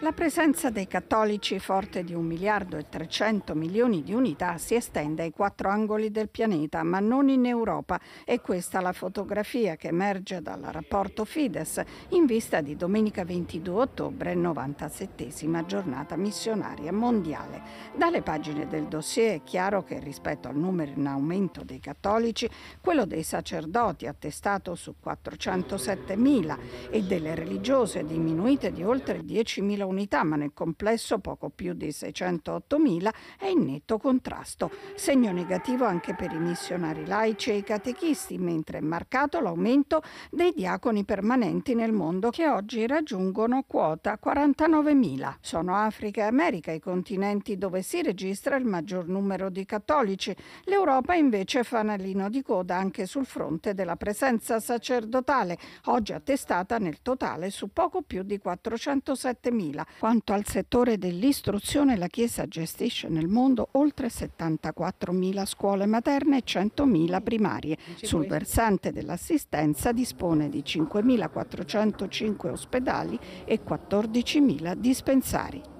La presenza dei cattolici, forte di 1 miliardo e 300 milioni di unità, si estende ai quattro angoli del pianeta, ma non in Europa. E questa la fotografia che emerge dal rapporto Fides in vista di domenica 22 ottobre, 97 giornata missionaria mondiale. Dalle pagine del dossier è chiaro che rispetto al numero in aumento dei cattolici, quello dei sacerdoti attestato su 407 mila e delle religiose diminuite di oltre 10.000 6.000 unità, ma nel complesso poco più di 608.000, è in netto contrasto. Segno negativo anche per i missionari laici e i catechisti, mentre è marcato l'aumento dei diaconi permanenti nel mondo che oggi raggiungono quota 49.000. Sono Africa e America i continenti dove si registra il maggior numero di cattolici. L'Europa invece è fanalino di coda anche sul fronte della presenza sacerdotale, oggi attestata nel totale su poco più di 407.000. 2000. Quanto al settore dell'istruzione, la Chiesa gestisce nel mondo oltre 74.000 scuole materne e 100.000 mm. primarie. Sul versante dell'assistenza dispone di 5.405 ospedali e 14.000 dispensari.